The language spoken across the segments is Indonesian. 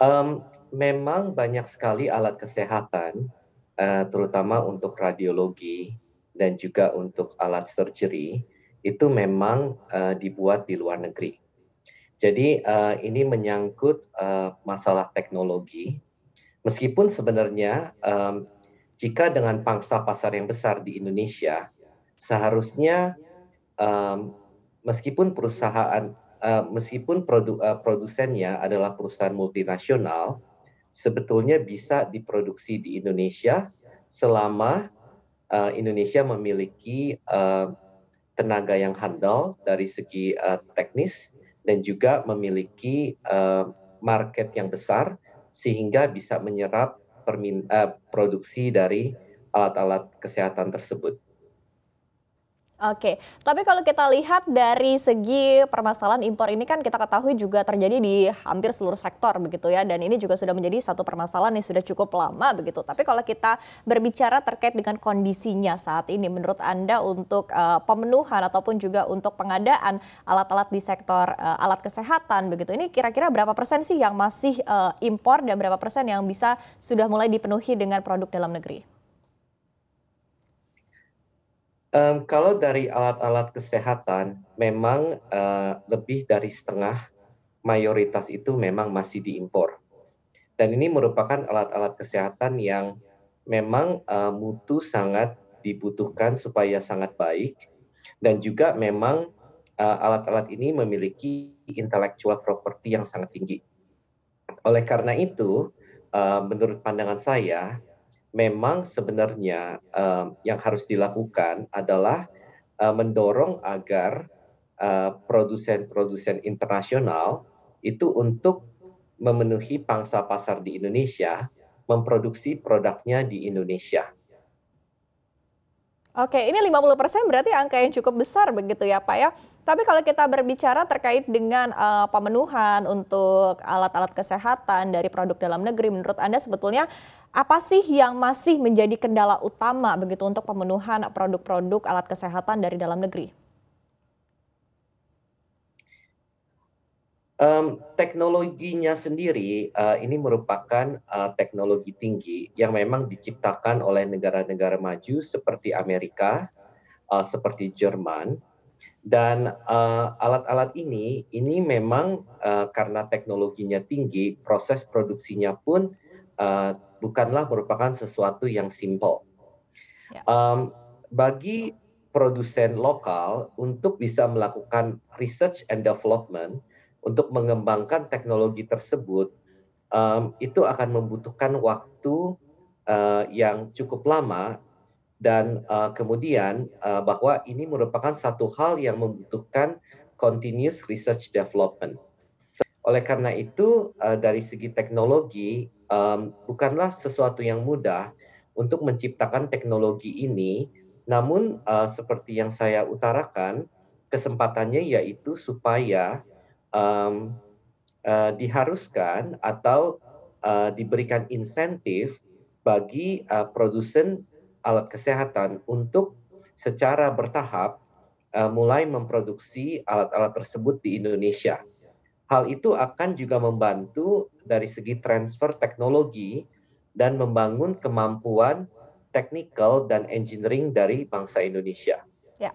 Um, memang banyak sekali alat kesehatan, uh, terutama untuk radiologi dan juga untuk alat surgery, itu memang uh, dibuat di luar negeri. Jadi uh, ini menyangkut uh, masalah teknologi, meskipun sebenarnya um, jika dengan pangsa pasar yang besar di Indonesia, seharusnya um, meskipun perusahaan uh, meskipun produ uh, produsennya adalah perusahaan multinasional, sebetulnya bisa diproduksi di Indonesia selama uh, Indonesia memiliki uh, tenaga yang handal dari segi uh, teknis dan juga memiliki uh, market yang besar sehingga bisa menyerap uh, produksi dari alat-alat kesehatan tersebut. Oke, tapi kalau kita lihat dari segi permasalahan impor ini kan kita ketahui juga terjadi di hampir seluruh sektor begitu ya dan ini juga sudah menjadi satu permasalahan yang sudah cukup lama begitu. Tapi kalau kita berbicara terkait dengan kondisinya saat ini menurut Anda untuk uh, pemenuhan ataupun juga untuk pengadaan alat-alat di sektor uh, alat kesehatan begitu. Ini kira-kira berapa persen sih yang masih uh, impor dan berapa persen yang bisa sudah mulai dipenuhi dengan produk dalam negeri? Um, kalau dari alat-alat kesehatan, memang uh, lebih dari setengah mayoritas itu memang masih diimpor. Dan ini merupakan alat-alat kesehatan yang memang uh, mutu sangat dibutuhkan supaya sangat baik, dan juga memang eh, alat-alat uh, ini memiliki intellectual property yang sangat tinggi. Oleh karena itu, uh, menurut pandangan saya, memang sebenarnya um, yang harus dilakukan adalah uh, mendorong agar eh, produsen-produsen internasional itu untuk memenuhi pangsa pasar di Indonesia, memproduksi produknya di Indonesia. Oke, ini 50% berarti angka yang cukup besar begitu ya Pak ya. Tapi kalau kita berbicara terkait dengan uh, pemenuhan untuk alat-alat kesehatan dari produk dalam negeri, menurut Anda sebetulnya apa sih yang masih menjadi kendala utama begitu untuk pemenuhan produk-produk alat kesehatan dari dalam negeri? Um, teknologinya sendiri uh, ini merupakan uh, teknologi tinggi yang memang diciptakan oleh negara-negara maju seperti Amerika, uh, seperti Jerman, dan alat-alat uh, ini ini memang uh, karena teknologinya tinggi, proses produksinya pun Eh, bukanlah merupakan sesuatu yang simple. Yeah. Ya. Um, bagi produsen lokal untuk bisa melakukan research and development untuk mengembangkan teknologi tersebut um, itu akan membutuhkan waktu uh, yang cukup lama dan uh, kemudian uh, bahwa ini merupakan satu hal yang membutuhkan continuous research development. Oleh karena itu uh, dari segi teknologi um, bukanlah sesuatu yang mudah untuk menciptakan teknologi ini. Namun uh, seperti yang saya utarakan, kesempatannya yaitu supaya um, uh, diharuskan atau uh, diberikan insentif bagi uh, produsen alat kesehatan untuk secara bertahap uh, mulai memproduksi alat-alat tersebut di Indonesia. Hal itu akan juga membantu dari segi transfer teknologi dan membangun kemampuan teknikal dan engineering dari bangsa Indonesia. Ya.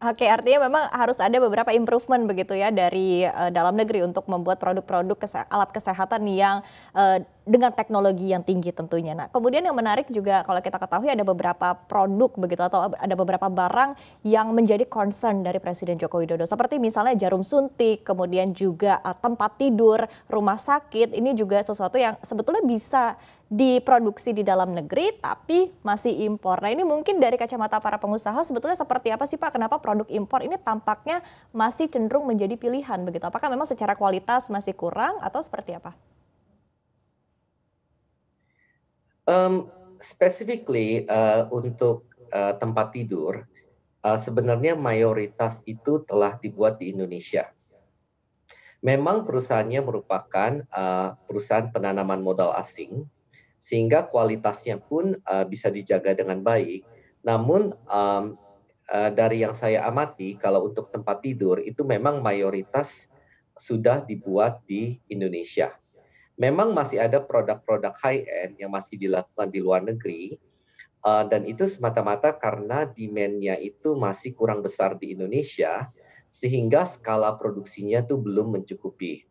Oke, artinya memang harus ada beberapa improvement begitu ya dari uh, dalam negeri untuk membuat produk-produk kese alat kesehatan yang uh, dengan teknologi yang tinggi tentunya. Nah, kemudian yang menarik juga kalau kita ketahui ada beberapa produk begitu atau ada beberapa barang yang menjadi concern dari Presiden Joko Widodo seperti misalnya jarum suntik, kemudian juga eh, tempat tidur, rumah sakit. Ini juga sesuatu yang sebetulnya bisa diproduksi di dalam negeri tapi masih impor. Nah ini mungkin dari kacamata para pengusaha sebetulnya seperti apa sih Pak? Kenapa produk impor ini tampaknya masih cenderung menjadi pilihan begitu? Apakah memang secara kualitas masih kurang atau seperti apa? Um, specifically uh, untuk uh, tempat tidur, uh, sebenarnya mayoritas itu telah dibuat di Indonesia. Memang perusahaannya merupakan uh, perusahaan penanaman modal asing, sehingga kualitasnya pun uh, bisa dijaga dengan baik. Namun um, uh, dari yang saya amati, kalau untuk tempat tidur itu memang mayoritas sudah dibuat di Indonesia memang masih ada produk-produk high end yang masih dilakukan di luar negeri uh, dan itu semata-mata karena demand-nya itu masih kurang besar di Indonesia sehingga skala produksinya tuh belum mencukupi.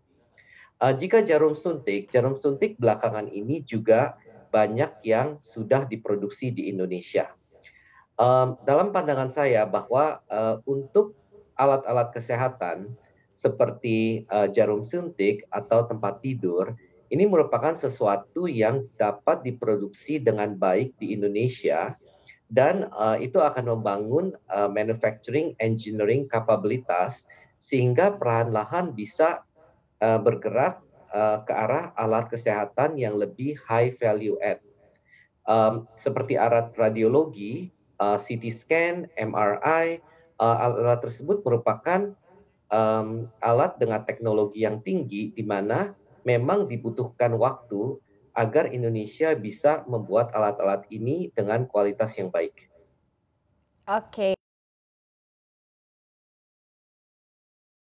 Uh, jika jarum suntik, jarum suntik belakangan ini juga banyak yang sudah diproduksi di Indonesia. Um, dalam pandangan saya bahwa uh, untuk alat-alat kesehatan seperti uh, jarum suntik atau tempat tidur ini merupakan sesuatu yang dapat diproduksi dengan baik di Indonesia dan uh, itu akan membangun uh, manufacturing engineering kapabilitas sehingga perlahan-lahan bisa uh, bergerak uh, ke arah alat kesehatan yang lebih high value add um, seperti alat radiologi, uh, CT scan, MRI, uh, alat tersebut merupakan um, alat dengan teknologi yang tinggi di mana memang dibutuhkan waktu agar Indonesia bisa membuat alat alat ini dengan kualitas yang baik. Oke.